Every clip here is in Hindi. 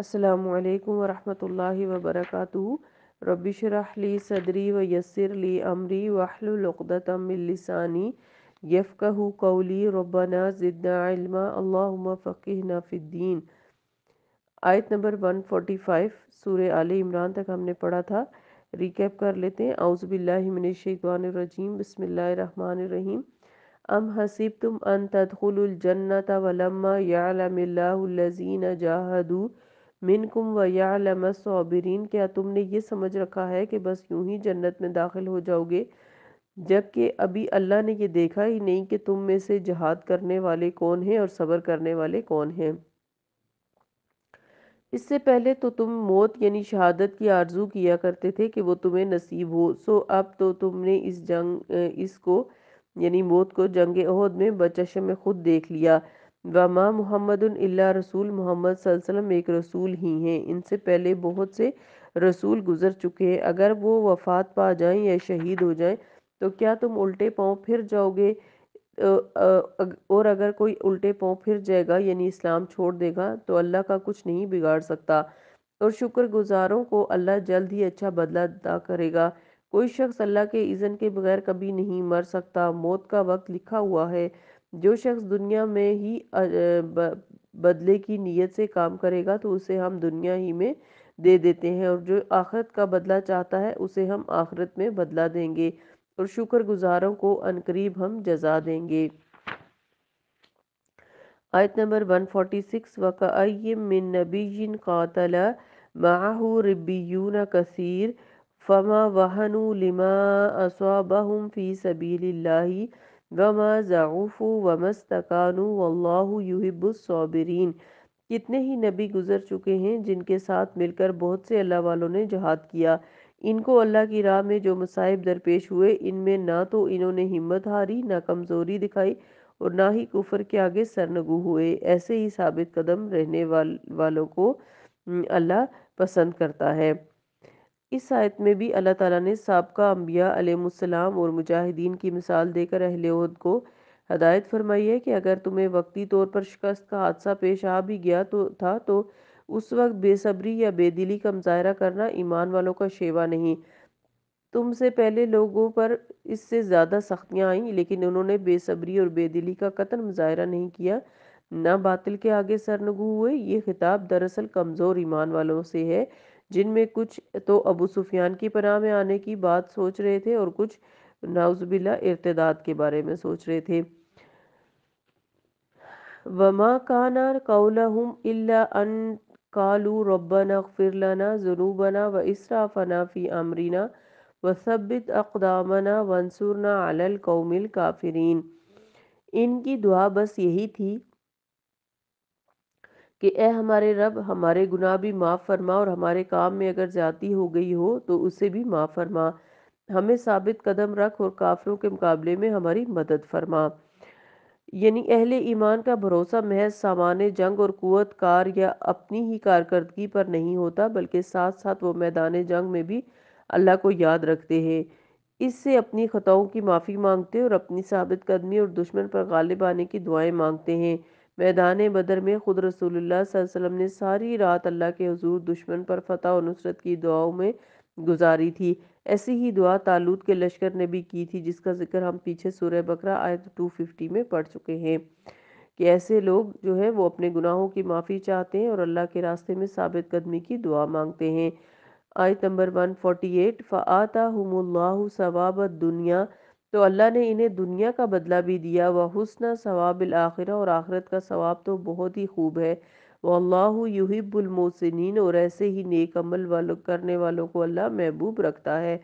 अस्सलाम वालेकुम रहमतुल्लाहि व सदरी व यस्सिर अमरी वहलुल उक़दतम कौली रब्बना ज़िदना इल्मा अल्लाहुम्मा फ़क़िहना फ़िद्दीन आयत नंबर 145 सूर्य आल इमरान तक हमने पढ़ा था रिकैप कर लेते हैं आउज़बिल्लिमिनशैतवानरजीम बसमीम अम हसीब तुम अन तदखुलजन्नत वलम्मा यालमीन जाहदू मिनकुम वयालमस्बिरीन क्या तुमने ये समझ रखा है कि बस यूं ही जन्नत में दाखिल हो जाओगे जबकि अभी अल्लाह ने ये देखा ही नहीं कि तुम में से जहाद करने वाले कौन हैं और सब्र करने वाले कौन हैं इससे पहले तो तुम मौत यानी शहादत की आरजू किया करते थे कि वो तुम्हें नसीब हो सो अब तो तुमने इस जंग इसको यानी मौत को जंग अहद में बचश में खुद देख लिया वमा मोहम्मद अल्ला रसूल मोहम्मद वसल्लम एक रसूल ही हैं इनसे पहले बहुत से रसूल गुजर चुके हैं अगर वो वफ़ात पा जाएं या शहीद हो जाएं तो क्या तुम उल्टे पांव फिर जाओगे और अगर कोई उल्टे पांव फिर जाएगा यानी इस्लाम छोड़ देगा तो अल्लाह का कुछ नहीं बिगाड़ सकता और शुक्रगुजारों को अल्लाह जल्द ही अच्छा बदला अदा करेगा कोई शख्स अल्लाह के इज़न के बगैर कभी नहीं मर सकता मौत का वक्त लिखा हुआ है जो शख्स दुनिया में ही बदले की नीयत से काम करेगा तो उसे हम दुनिया ही में दे देते हैं और जो आखरत का बदला चाहता है उसे हम आखरत में बदला देंगे और शुक्र गुजारों को अनकरीब हम जजा देंगे आयत नंबर 146 वक़ मिन नबी कातल माहू रबीन कसीर फमा वहनु लिमा असवाबहम फ़ी सबील्लाही वमा ज़ाफ़ू वम तकानु वल्लाह युहिब्बुस्बिरीन कितने ही नबी गुजर चुके हैं जिनके साथ मिलकर बहुत से अल्लाह वालों ने जहाद किया इनको अल्लाह की राह में जो मसाइब दरपेश हुए इनमें ना तो इन्होंने हिम्मत हारी ना कमज़ोरी दिखाई और ना ही कुफर के आगे सरनगु हुए ऐसे ही साबित कदम रहने वाल, वालों को अल्लाह पसंद करता है इस आयत में भी अल्लाह ताला ने सबका अम्बिया अलैहिस्सलाम और मुजाहिदीन की मिसाल देकर अहल उहद को हदायत फरमाई है कि अगर तुम्हें वक्ती तौर पर शिकस्त का हादसा पेश आ भी गया तो था तो उस वक्त बेसब्री या बेदिली का मुजाहरा करना ईमान वालों का शेवा नहीं तुमसे पहले लोगों पर इससे ज़्यादा सख्तियाँ आईं लेकिन उन्होंने बेसब्री और बेदिली का कतन मुजाहरा नहीं किया ना बातिल के आगे सरनगु हुए ये खिताब दरअसल कमज़ोर ईमान वालों से है जिनमें कुछ तो अबू सुफियान की पनाह में आने की बात सोच रहे थे और कुछ नाउजबिला इर्तदाद के बारे में सोच रहे थे वमा काना कौलहुम इल्ला अन कालू रब्बना अगफिर लना जुनूबना व इसराफना फ़ी अमरीना व वसबित अकदामना वंसूरना अलल कौमिल काफिरीन इनकी दुआ बस यही थी कि ए हमारे रब हमारे गुनाह भी माफ़ फरमा और हमारे काम में अगर ज़्यादती हो गई हो तो उसे भी माफ़ फरमा हमें साबित कदम रख और काफिलों के मुकाबले में हमारी मदद फरमा यानी अहल ईमान का भरोसा महज सामान्य जंग और कुत कार या अपनी ही कारकर्दगी पर नहीं होता बल्कि साथ साथ वो मैदान जंग में भी अल्लाह को याद रखते हैं इससे अपनी ख़ताओं की माफ़ी मांगते और अपनी साबित कदमी और दुश्मन पर गालिब आने की दुआएं मांगते हैं मैदान बदर में खुद रसूलुल्लाह वसल्लम ने सारी रात अल्लाह के हजूर दुश्मन पर फतेह और नुसरत की दुआओं में गुजारी थी ऐसी ही दुआ तालूत के लश्कर ने भी की थी जिसका जिक्र हम पीछे सूर्य बकरा आयत टू फिफ्टी में पढ़ चुके हैं कि ऐसे लोग जो है वो अपने गुनाहों की माफ़ी चाहते हैं और अल्लाह के रास्ते में साबित कदमी की दुआ मांगते हैं आयत नंबर वन एट फ़ाता हमल्ला सवाब दुनिया तो अल्लाह ने इन्हें दुनिया का बदला भी दिया वह हसन सवाबिल आखिर और आखिरत का सवाब तो बहुत ही खूब है वह अल्लाह यूहिबुलमोसिन और ऐसे ही नेक अमल वाल करने वालों को अल्लाह महबूब रखता है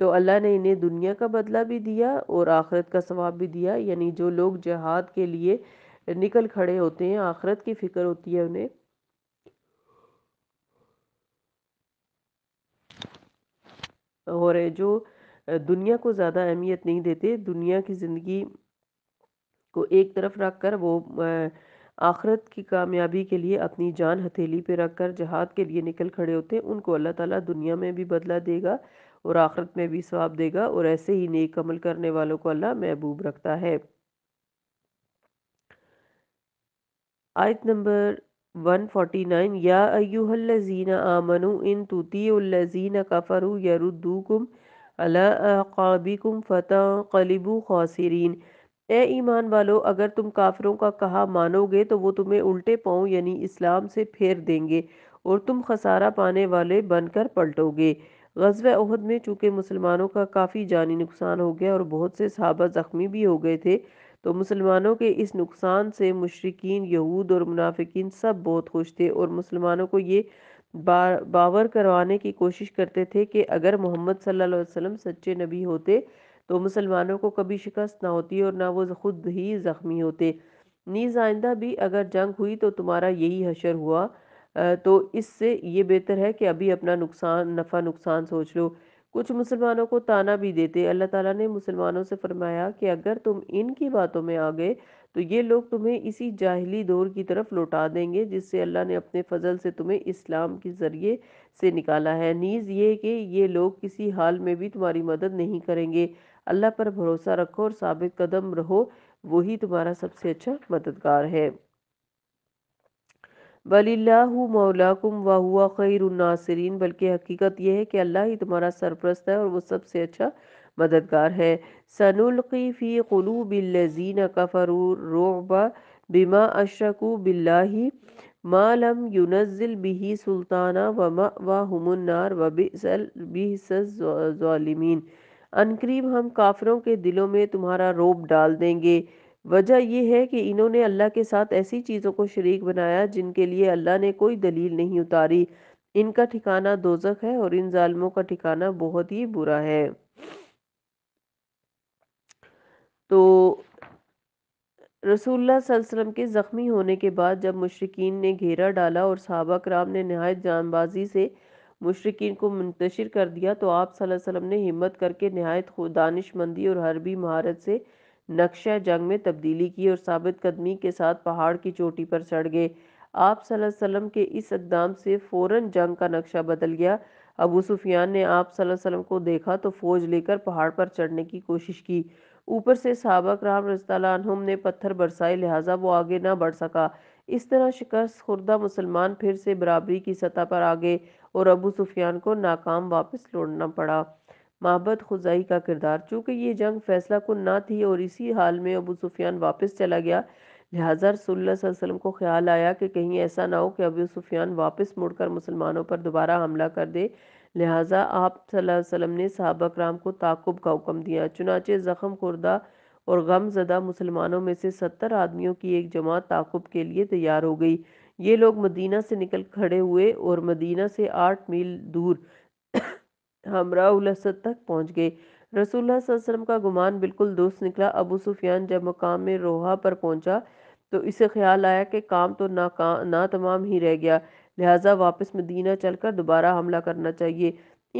तो अल्लाह ने इन्हें दुनिया का बदला भी दिया और आखरत का सवाब भी दिया यानी जो लोग जहाद के लिए निकल खड़े होते हैं आखरत की फ़िक्र होती है उन्हें और जो दुनिया को ज़्यादा अहमियत नहीं देते दुनिया की ज़िंदगी को एक तरफ रख कर वो आखरत की कामयाबी के लिए अपनी जान हथेली पे रख कर जहाद के लिए निकल खड़े होते हैं उनको अल्लाह ताला दुनिया में भी बदला देगा और आखरत में भी सवाब देगा और ऐसे ही नेक अमल करने वालों को अल्लाह महबूब रखता है आयत नंबर 149 या अयुहल्लजीना आमनु इन तुतीउल्लजीना कफरू यरुद्दूकुम अलाबिकुम फ़तः कलिबू खासरीन ए ईमान वालो अगर तुम काफ़रों का कहा मानोगे तो वो तुम्हें उल्टे पाँव यानी इस्लाम से फेर देंगे और तुम खसारा पाने वाले बनकर पलटोगे गजब अहद में चूँकि मुसलमानों का काफ़ी जानी नुकसान हो गया और बहुत से सहाबा ज़ख्मी भी हो गए थे तो मुसलमानों के इस नुकसान से मशरकिन यहूद और मुनाफिक सब बहुत खुश थे और मुसलमानों को ये बा, बावर करवाने की कोशिश करते थे कि अगर मोहम्मद सल्लल्लाहु अलैहि वसल्लम सच्चे नबी होते तो मुसलमानों को कभी शिकस्त ना होती और ना वो खुद ही ज़ख्मी होते नीज़ आइंदा भी अगर जंग हुई तो तुम्हारा यही हशर हुआ तो इससे ये बेहतर है कि अभी अपना नुकसान नफ़ा नुकसान सोच लो कुछ मुसलमानों को ताना भी देते अल्लाह ताला ने मुसलमानों से फरमाया कि अगर तुम इनकी बातों में आ गए तो ये लोग तुम्हें इसी जाहली दौर की तरफ लौटा देंगे जिससे अल्लाह ने अपने फजल से तुम्हें इस्लाम के ज़रिए से निकाला है नीज़ ये कि ये लोग किसी हाल में भी तुम्हारी मदद नहीं करेंगे अल्लाह पर भरोसा रखो और साबित कदम रहो वही तुम्हारा सबसे अच्छा मददगार है बल्ला मौलाकुम वाह हुआ खैरुन्नासरीन बल्कि हकीकत यह है कि अल्लाह ही तुम्हारा सरप्रस्त है और वो सबसे अच्छा मददगार है सनुल्की फ़ी क़लूबिल्लज़ीन रोबा बिमा अशरकू बिल्ला मालम युनज़िल बिही सुल्ताना व वमा वाहमनार वबिसलिमीन अनकरीब हम काफरों के दिलों में तुम्हारा रोब डाल देंगे वजह यह है कि इन्होंने अल्लाह के साथ ऐसी चीज़ों को शरीक बनाया जिनके लिए अल्लाह ने कोई दलील नहीं उतारी इनका ठिकाना दोजक है और इन ालमों का ठिकाना बहुत ही बुरा है तो रसूल के ज़ख्मी होने के बाद जब मुशरकिन ने घेरा डाला और सहाबा कराम ने नहायत जानबाजी से मुशरकिन को मुंतशिर कर दिया तो आप वसल्लम ने हिम्मत करके नहायत दानशमंदी और हरबी महारत से नक्शा जंग में तब्दीली की और साबित कदमी के साथ पहाड़ की चोटी पर चढ़ गए आप सल्लम के इस इकदाम से फ़ौर जंग का नक्शा बदल गया अबू सुफियान ने आप वसल्लम को देखा तो फ़ौज लेकर पहाड़ पर चढ़ने की कोशिश की ऊपर से सबक राम रजतम ने पत्थर बरसाए लिहाजा वो आगे ना बढ़ सका इस तरह शिकस्त खुर्दा मुसलमान फिर से बराबरी की सतह पर आ गए और अबू सुफियान को नाकाम वापस लौटना पड़ा महबत खुजाई का किरदार चूँकि ये जंग फैसला कुन ना थी और इसी हाल में अबू सुफियान वापस चला गया लिहाजा रसोल्ला को ख्याल आया कि कहीं ऐसा ना हो कि अबू सुफियान वापस मुड़कर मुसलमानों पर दोबारा हमला कर दे लिहाजा आप सल्लम ने सहाबा कराम को ताकुब का हुक्म दिया चुनाचे ज़ख़म खुर्दा और गमजदा मुसलमानों में से सत्तर आदमियों की एक जमात ताकुब के लिए तैयार हो गई ये लोग मदीना से निकल खड़े हुए और मदीना से आठ मील दूर हमरा उलसद तक पहुंच गए रसूलुल्लाह का गुमान बिल्कुल दुरुस्त निकला अबू सुफियान जब मकाम में रोहा पर पहुंचा तो इसे ख्याल आया कि काम तो ना का ना तमाम ही रह गया लिहाजा वापस मदीना चलकर दोबारा हमला करना चाहिए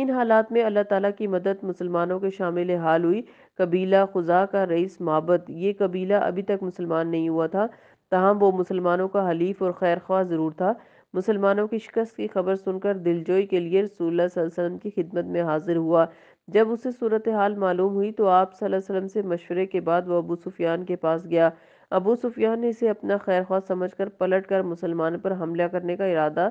इन हालात में अल्लाह ताला की मदद मुसलमानों के शामिल हाल हुई कबीला खुजा का रईस माबत ये कबीला अभी तक मुसलमान नहीं हुआ था तहम वो मुसलमानों का हलीफ और खैर ख्वाह ज़रूर था मुसलमानों की शिकस्त की खबर सुनकर दिलजोई के लिए रसूल की खिदमत में हाजिर हुआ जब उसे सूरत हाल मालूम हुई तो आप सल्लम से मशवरे के बाद वह अबू सुफियान के पास गया अबू सुफियान ने इसे अपना खैर खौस समझ कर पलट कर मुसलमान पर हमला करने का इरादा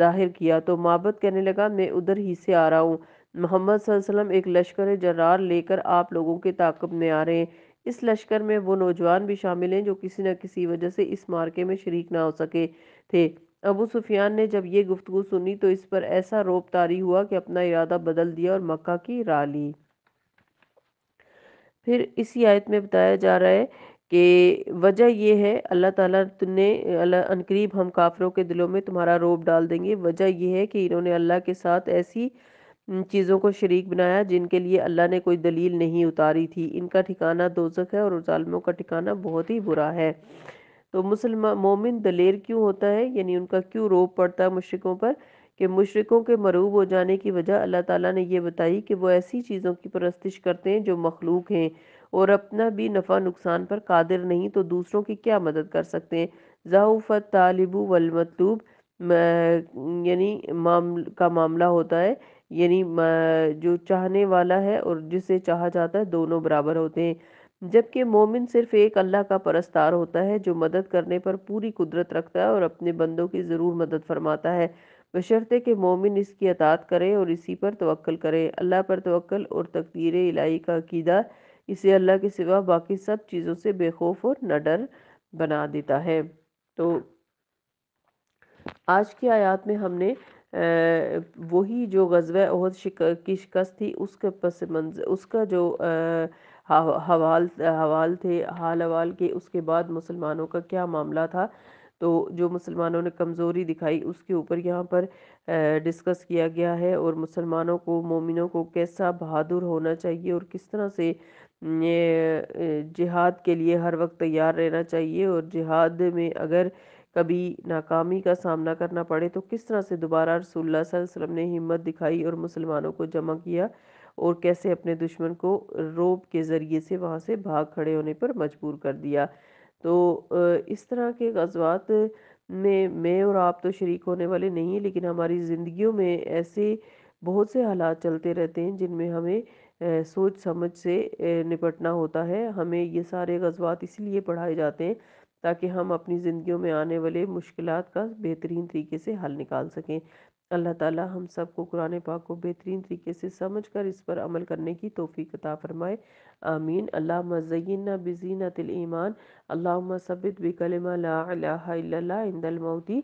जाहिर किया तो महबत कहने लगा मैं उधर ही से आ रहा हूँ मोहम्मद एक लश्कर जरार लेकर आप लोगों के ताकब में आ रहे हैं इस लश्कर में वो नौजवान भी शामिल हैं जो किसी न किसी वजह से इस मार्के में शरीक ना हो सके थे अबू सुफियान ने जब ये गुफ्तु सुनी तो इस पर ऐसा रोप तारी हुआ कि अपना इरादा बदल दिया और मक्का की राह ली फिर इसी आयत में बताया जा रहा है कि वजह यह है अल्लाह ताला तुमने अनकरीब हम काफरों के दिलों में तुम्हारा रोब डाल देंगे वजह यह है कि इन्होंने अल्लाह के साथ ऐसी चीज़ों को शरीक बनाया जिनके लिए अल्लाह ने कोई दलील नहीं उतारी थी इनका ठिकाना दोजक है और ालमों का ठिकाना बहुत ही बुरा है तो मुसलमान मोमिन दलेर क्यों होता है यानी उनका क्यों रोब पड़ता है मुशरकों पर कि मुशरकों के मरूब हो जाने की वजह अल्लाह ताला ने यह बताई कि वो ऐसी चीज़ों की परस्तिश करते हैं जो मखलूक हैं और अपना भी नफ़ा नुकसान पर कादिर नहीं तो दूसरों की क्या मदद कर सकते हैं ज़ाउफ़त तालिबू वलमतलूब यानी माम का मामला होता है यानी जो चाहने वाला है और जिसे चाहा जाता है दोनों बराबर होते हैं जबकि मोमिन सिर्फ एक अल्लाह का परस्तार होता है जो मदद करने पर पूरी कुदरत रखता है और अपने बंदों की ज़रूर मदद फरमाता है बशर्ते कि मोमिन इसकी अतात करे और इसी पर तवक्ल करे अल्लाह पर तवक्ल और तकदीर इलाही का अकीदा इसे अल्लाह के सिवा बाकी सब चीज़ों से बेखौफ और नडर बना देता है तो आज की आयत में हमने वही जो गजवा अहद शिक, की शिकस्त थी उसके पस मंजर उसका जो आ, हवाल हवाल थे हाल हवाल के उसके बाद मुसलमानों का क्या मामला था तो जो मुसलमानों ने कमज़ोरी दिखाई उसके ऊपर यहाँ पर डिस्कस किया गया है और मुसलमानों को मोमिनों को कैसा बहादुर होना चाहिए और किस तरह से जिहाद के लिए हर वक्त तैयार रहना चाहिए और जिहाद में अगर कभी नाकामी का सामना करना पड़े तो किस तरह से दोबारा रसोल्ला वसम ने हिम्मत दिखाई और मुसलमानों को जमा किया और कैसे अपने दुश्मन को रोब के ज़रिए से वहाँ से भाग खड़े होने पर मजबूर कर दिया तो इस तरह के गजवात में मैं और आप तो शरीक होने वाले नहीं हैं लेकिन हमारी ज़िंदगियों में ऐसे बहुत से हालात चलते रहते हैं जिनमें हमें सोच समझ से निपटना होता है हमें ये सारे गजवात इसलिए पढ़ाए जाते हैं ताकि हम अपनी ज़िंदगियों में आने वाले मुश्किल का बेहतरीन तरीके से हल निकाल सकें अल्लाह ताला हम सब को कुरान पाक को बेहतरीन तरीके से समझ कर इस पर अमल करने की तोफ़ी कता फ़रमाए आमीन अल्लाह मज़ीना बजीना तिलईमान अल्लाम सबित बिकलमा लालामौती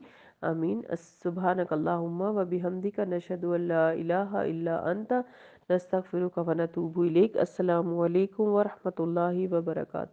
आमीन सुबहानकल्लाम वबी हमदी का नशदल्ला अंत नस्तफ़िर का वनतूबलेक अल्लाम वरहमल वर्का